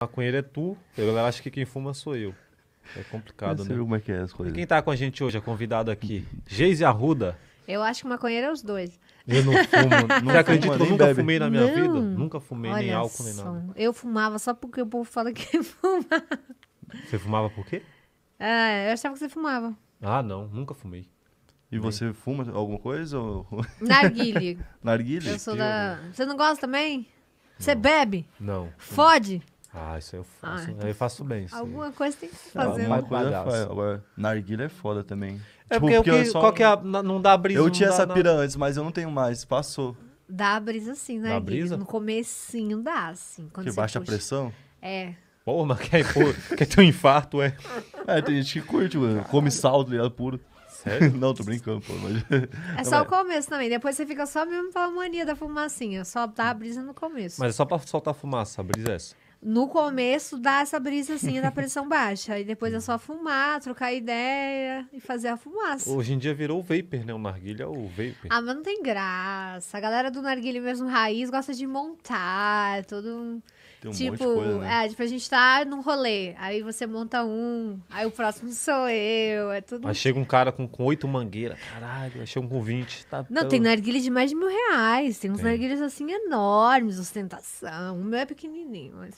Maconheiro é tu, a galera acha que quem fuma sou eu. É complicado, Você né? Viu como é que é as coisas. E quem tá com a gente hoje, é convidado convidada aqui? Geise Arruda. Eu acho que maconheiro é os dois. Eu não fumo. Não acredito que eu nunca bebe. fumei na minha não. vida. Nunca fumei Olha nem álcool, nem nada. Eu fumava só porque o povo fala que fuma. Você fumava por quê? Ah, eu achava que você fumava. Ah, não. Nunca fumei. E você fuma alguma coisa? Ou... Narguile. Narguile? Eu sou da... Você não gosta também? Não. Você bebe? Não. Fode? Não. Ah, isso eu faço. Ah, eu então faço bem. alguma coisa tem que fazer. Alguma coisa né? faz. Agora, narguilha é foda também. É tipo, porque, porque eu, só... qual que é a, não dá brisa. Eu tinha essa pira antes, mas eu não tenho mais. Passou. Dá a brisa sim, né? Dá brisa? No comecinho dá, assim. Quando que baixa puxa. a pressão? É. Pô, mas quer, pô, quer ter um infarto, é. É, tem gente que curte, mano. Come sal, tá ligado, puro. Sério? não, tô brincando, pô. Mas... É só o começo também. Depois você fica só mesmo pela mania da fumacinha. Só dá a brisa no começo. Mas é só pra soltar fumaça, a brisa é essa no começo dá essa brisa assim da pressão baixa. E depois é só fumar, trocar ideia e fazer a fumaça. Hoje em dia virou o vapor, né? O narguilha é o vapor. Ah, mas não tem graça. A galera do narguilha mesmo raiz gosta de montar, é todo tem um tipo, monte de tipo, coisa, né? é, tipo, a gente tá num rolê, aí você monta um, aí o próximo sou eu, é tudo. Aí chega um cara com, com oito mangueiras, caralho, aí chega um com vinte. Tá não, tão... tem narguilha de mais de mil reais, tem uns narguilhas assim enormes, ostentação. O meu é pequenininho, mas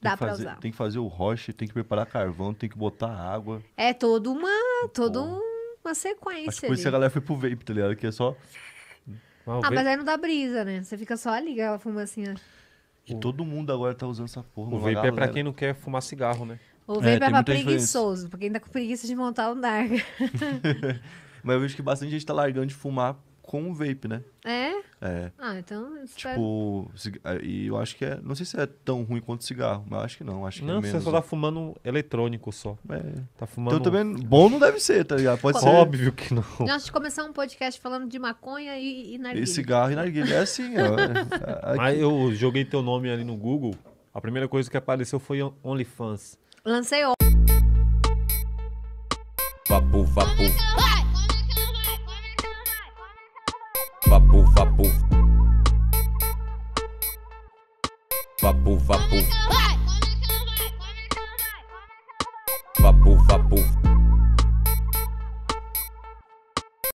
dá pra fazer, usar. Tem que fazer o roche, tem que preparar carvão, tem que botar água. É toda uma, todo um, uma sequência Acho que por isso a galera foi pro vape, tá ligado? Que é só... Ah, ah vape... mas aí não dá brisa, né? Você fica só ali, ela fuma assim, ó. E todo mundo agora tá usando essa porra. O vape é pra quem não quer fumar cigarro, né? O é, vape é, é pra preguiçoso, porque quem tá com preguiça de montar o um narga. Mas eu vejo que bastante gente tá largando de fumar com o vape, né? É? É. Ah, então. Tipo, é, e eu acho que é. Não sei se é tão ruim quanto cigarro, mas acho que não. Acho que é não, é menos. você só tá fumando eletrônico só. É. Tá então fumando. Então também bom não deve ser, tá ligado? Pode ser. Óbvio que não. Nós começar um podcast falando de maconha e, e narguilha. E cigarro e narguilha. É assim, ó. Mas eu joguei teu nome ali no Google. A primeira coisa que apareceu foi OnlyFans. Lancei o. Vapu vapo. vapo. Vapo, vapo. Vai!